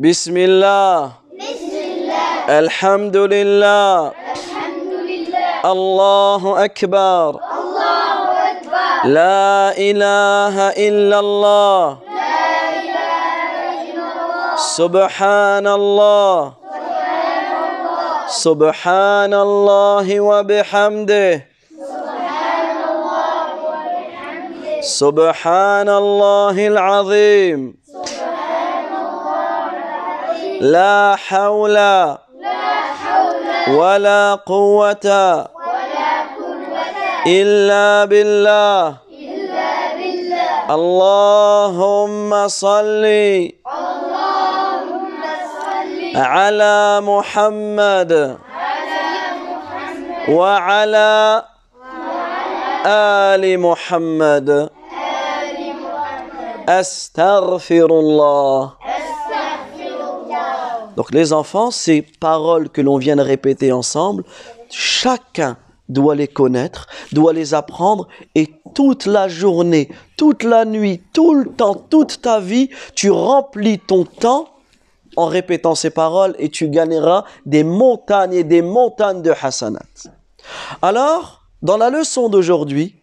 بسم الله الحمد لله الحمد لله الله أكبر الله أكبر لا إله إلا الله لا إله إلا الله سبحان الله سبحان الله وبحمده سبحان الله العظيم لا حول ولا قوة إلا بالله إلا بالله اللهم صل اللهم صل على محمد وعلى آل محمد آل محمد أستغفر الله Donc les enfants, ces paroles que l'on vient de répéter ensemble, chacun doit les connaître, doit les apprendre et toute la journée, toute la nuit, tout le temps, toute ta vie, tu remplis ton temps en répétant ces paroles et tu gagneras des montagnes et des montagnes de hasanat. Alors, dans la leçon d'aujourd'hui,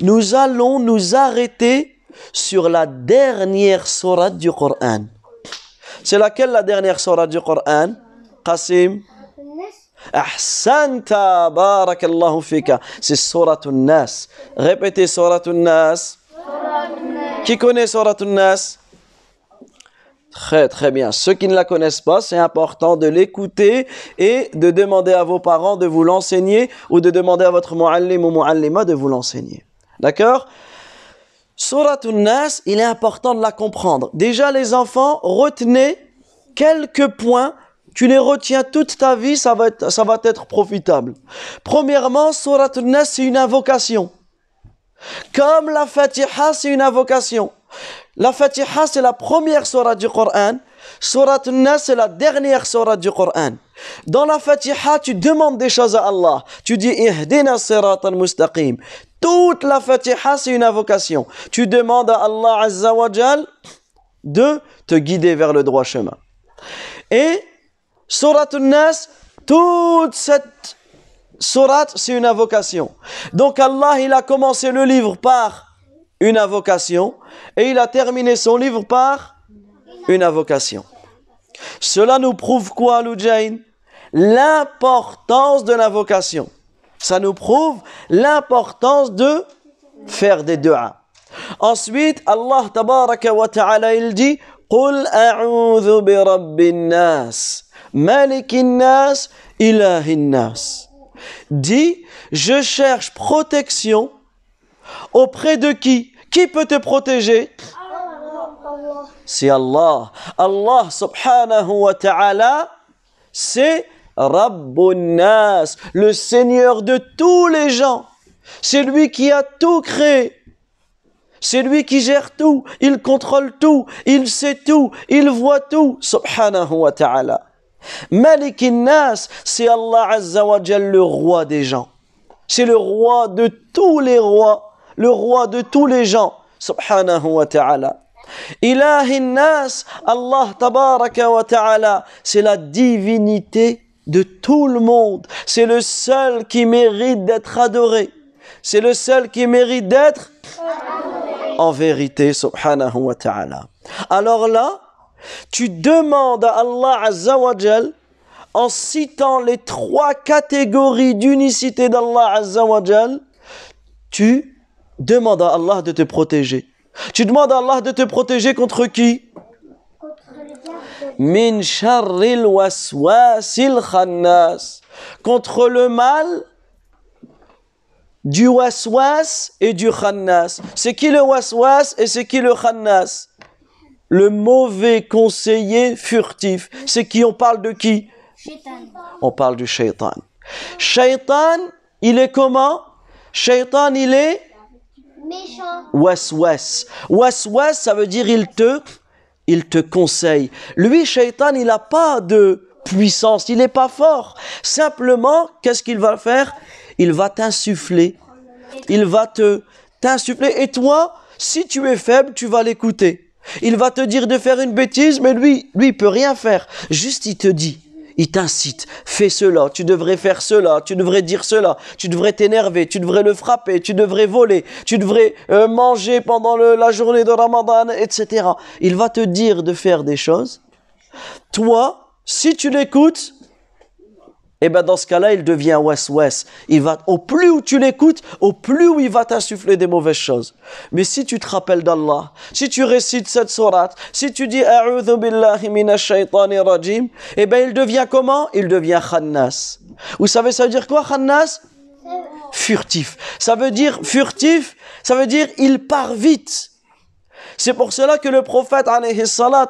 nous allons nous arrêter sur la dernière sourate du Coran. C'est laquelle la dernière surah du Coran Qasim Ahsanta barakallahu fika. C'est al nas Répétez al nas Qui connaît al nas Très très bien. Ceux qui ne la connaissent pas, c'est important de l'écouter et de demander à vos parents de vous l'enseigner ou de demander à votre muallim ou muallima de vous l'enseigner. D'accord al Nas, il est important de la comprendre. Déjà, les enfants, retenez quelques points. Tu les retiens toute ta vie, ça va être, ça va être profitable. Premièrement, al Nas, c'est une invocation. Comme la Fatiha, c'est une invocation. La Fatiha, c'est la première surah du Coran. Surat Nas, c'est la dernière sourate du Coran. Dans la Fatiha, tu demandes des choses à Allah. Tu dis, Ihdina siratan mustaqim. Toute la Fatiha, c'est une invocation. Tu demandes à Allah Azza wa de te guider vers le droit chemin. Et Surat Nas, toute cette Surat, c'est une invocation. Donc Allah, il a commencé le livre par une invocation et il a terminé son livre par une invocation. Cela nous prouve quoi, Loujain? L'importance de l'invocation. Ça nous prouve l'importance de faire des duas. Ensuite, Allah tabaraka wa ta'ala, il dit قُلْ بِرَبِّ النَّاسِ Dis, je cherche protection auprès de qui Qui peut te protéger C'est Allah. Allah subhanahu wa ta'ala, c'est Nas, le Seigneur de tous les gens. C'est lui qui a tout créé. C'est lui qui gère tout, il contrôle tout, il sait tout, il voit tout, subhanahu wa ta'ala. c'est Allah Azza wa le roi des gens. C'est le roi de tous les rois, le roi de tous les gens, subhanahu wa ta'ala. Ilahinas, Allah tabaraka wa ta'ala, c'est la divinité de tout le monde. C'est le seul qui mérite d'être adoré. C'est le seul qui mérite d'être en vérité, Alors là, tu demandes à Allah Azza wa en citant les trois catégories d'unicité d'Allah Azza wa tu demandes à Allah de te protéger. Tu demandes à Allah de te protéger contre qui Min waswas il khannas. Contre le mal du waswas et du khannas. C'est qui le waswas et c'est qui le khannas Le mauvais conseiller furtif. C'est qui On parle de qui On parle du shaitan. Shaitan, il est comment Shaitan, il est Méchant. Waswas. Waswas, ça veut dire il te il te conseille. Lui, Shaitan, il n'a pas de puissance, il n'est pas fort. Simplement, qu'est-ce qu'il va faire Il va t'insuffler. Il va te t'insuffler. Et toi, si tu es faible, tu vas l'écouter. Il va te dire de faire une bêtise, mais lui, lui, peut rien faire. Juste, il te dit. Il t'incite, fais cela, tu devrais faire cela, tu devrais dire cela, tu devrais t'énerver, tu devrais le frapper, tu devrais voler, tu devrais euh, manger pendant la journée de Ramadan, etc. Il va te dire de faire des choses. Toi, si tu l'écoutes, et eh bien dans ce cas-là, il devient ouest-ouest. Il va, au plus où tu l'écoutes, au plus où il va t'insuffler des mauvaises choses. Mais si tu te rappelles d'Allah, si tu récites cette sourate, si tu dis A'udhu billahi minash rajim, et eh bien il devient comment Il devient khannas. Vous savez ça veut dire quoi khannas Furtif. Ça veut dire furtif, ça veut dire il part vite. C'est pour cela que le prophète, salat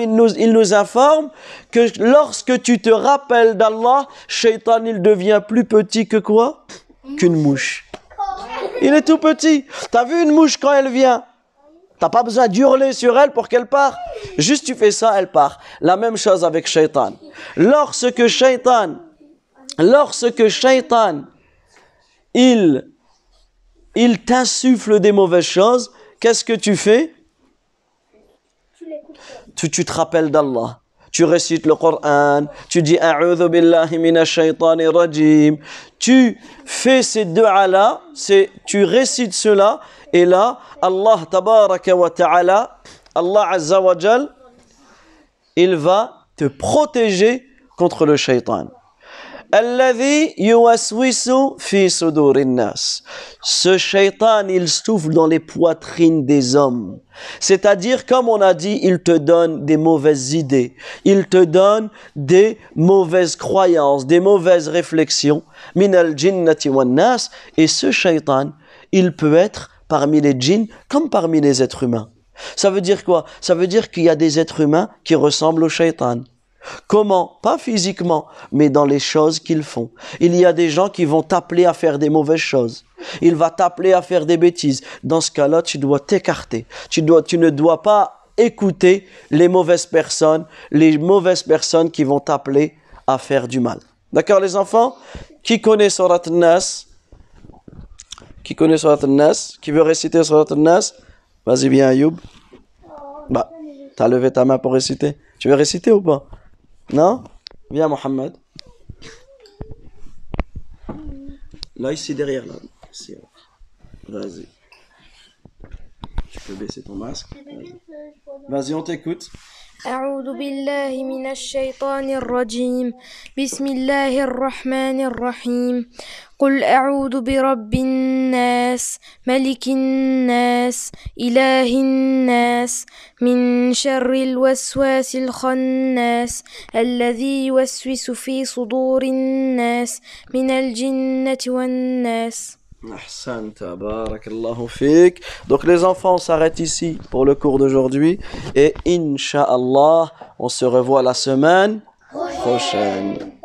il nous, il nous informe que lorsque tu te rappelles d'Allah, Shaitan, il devient plus petit que quoi Qu'une mouche. Il est tout petit. T'as vu une mouche quand elle vient T'as pas besoin d'hurler sur elle pour qu'elle part. Juste tu fais ça, elle part. La même chose avec Shaitan. Lorsque Shaitan, lorsque Shaitan, il, il t'insuffle des mauvaises choses, qu'est-ce que tu fais tu, te rappelles d'Allah. Tu récites le Coran, tu dis A'udhu billahi minash rajim. Tu fais ces deux là, c'est tu récites cela et là Allah tabaraka wa ta'ala, Allah azza wa jal, il va te protéger contre le shaitan fi Ce shaitan, il souffle dans les poitrines des hommes. C'est-à-dire, comme on a dit, il te donne des mauvaises idées. Il te donne des mauvaises croyances, des mauvaises réflexions. Min al nas. Et ce shaitan, il peut être parmi les djinns comme parmi les êtres humains. Ça veut dire quoi Ça veut dire qu'il y a des êtres humains qui ressemblent au shaitan. Comment Pas physiquement, mais dans les choses qu'ils font. Il y a des gens qui vont t'appeler à faire des mauvaises choses. Il va t'appeler à faire des bêtises. Dans ce cas-là, tu dois t'écarter. Tu, tu ne dois pas écouter les mauvaises personnes, les mauvaises personnes qui vont t'appeler à faire du mal. D'accord les enfants Qui connaît Surat Nas Qui connaît Surat Nas Qui veut réciter Surat Nas Vas-y bien Ayoub. Bah, t'as levé ta main pour réciter. Tu veux réciter ou pas non Viens, Mohamed. Là, ici, derrière, là. Vas-y. Tu peux baisser ton masque. Eh ben, Vas-y, on t'écoute. أعوذ بالله من الشيطان الرجيم بسم الله الرحمن الرحيم قل أعوذ برب الناس ملك الناس إله الناس من شر الوسواس الخناس الذي يوسوس في صدور الناس من الجنة والناس Donc les enfants, on s'arrête ici pour le cours d'aujourd'hui. Et inshallah on se revoit la semaine prochaine.